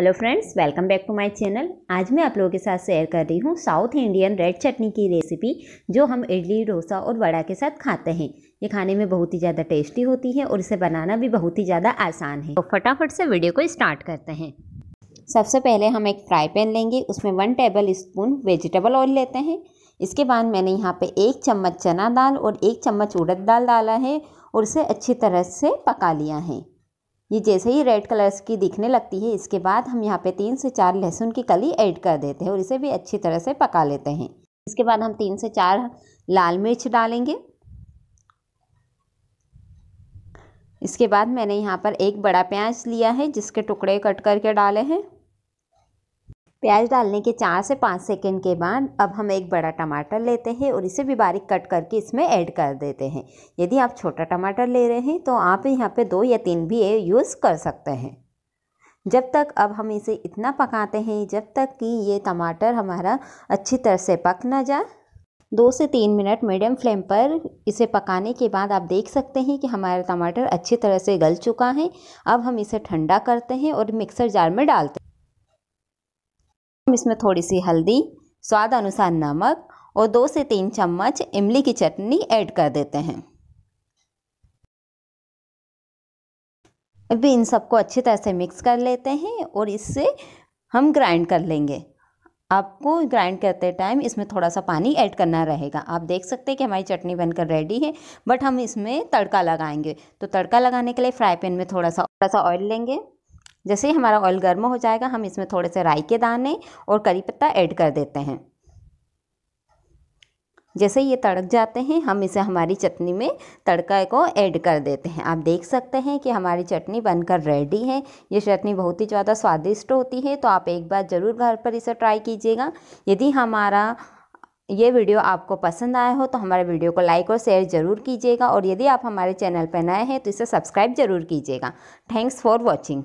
hello friends welcome back to my channel आज मैं आप लोगों के साथ शेयर कर रही हूँ साउथ इंडियन रेड चटनी की रेसिपी जो हम इडली डोसा और वड़ा के साथ खाते हैं ये खाने में बहुत ही ज़्यादा टेस्टी होती है और इसे बनाना भी बहुत ही ज़्यादा आसान है तो फटाफट से वीडियो को स्टार्ट करते हैं सबसे पहले हम एक फ्राई पैन लेंगे उसमें one tablespoon vegetable oil लेते हैं इसके बाद मैंने यहाँ पर एक चम्मच चना दाल और एक चम्मच उड़द दाल डाला है और इसे अच्छी तरह से पका लिया है ये जैसे ही रेड कलर्स की दिखने लगती है इसके बाद हम यहाँ पे तीन से चार लहसुन की कली ऐड कर देते हैं और इसे भी अच्छी तरह से पका लेते हैं इसके बाद हम तीन से चार लाल मिर्च डालेंगे इसके बाद मैंने यहाँ पर एक बड़ा प्याज लिया है जिसके टुकड़े कट करके डाले हैं प्याज डालने के चार से पाँच सेकेंड के बाद अब हम एक बड़ा टमाटर लेते हैं और इसे भी बारीक कट करके इसमें ऐड कर देते हैं यदि आप छोटा टमाटर ले रहे हैं तो आप यहाँ पे दो या तीन भी यूज़ कर सकते हैं जब तक अब हम इसे इतना पकाते हैं जब तक कि ये टमाटर हमारा अच्छी तरह से पक ना जाए दो से तीन मिनट मीडियम फ्लेम पर इसे पकाने के बाद आप देख सकते हैं कि हमारा टमाटर अच्छी तरह से गल चुका है अब हम इसे ठंडा करते हैं और मिक्सर जार में डालते हैं हम इसमें थोड़ी सी हल्दी स्वाद अनुसार नमक और दो से तीन चम्मच इमली की चटनी ऐड कर देते हैं अभी इन सबको अच्छी तरह से मिक्स कर लेते हैं और इससे हम ग्राइंड कर लेंगे आपको ग्राइंड करते टाइम इसमें थोड़ा सा पानी ऐड करना रहेगा आप देख सकते हैं कि हमारी चटनी बनकर रेडी है बट हम इसमें तड़का लगाएंगे तो तड़का लगाने के लिए फ्राई पैन में थोड़ा सा थोड़ा सा ऑयल लेंगे जैसे ही हमारा ऑयल गर्म हो जाएगा हम इसमें थोड़े से राई के दाने और करी पत्ता ऐड कर देते हैं जैसे ये तड़क जाते हैं हम इसे हमारी चटनी में तड़का को ऐड कर देते हैं आप देख सकते हैं कि हमारी चटनी बनकर रेडी है ये चटनी बहुत ही ज़्यादा स्वादिष्ट होती है तो आप एक बार ज़रूर घर पर इसे ट्राई कीजिएगा यदि हमारा ये वीडियो आपको पसंद आया हो तो हमारे वीडियो को लाइक और शेयर ज़रूर कीजिएगा और यदि आप हमारे चैनल पर नए हैं तो इसे सब्सक्राइब ज़रूर कीजिएगा थैंक्स फॉर वॉचिंग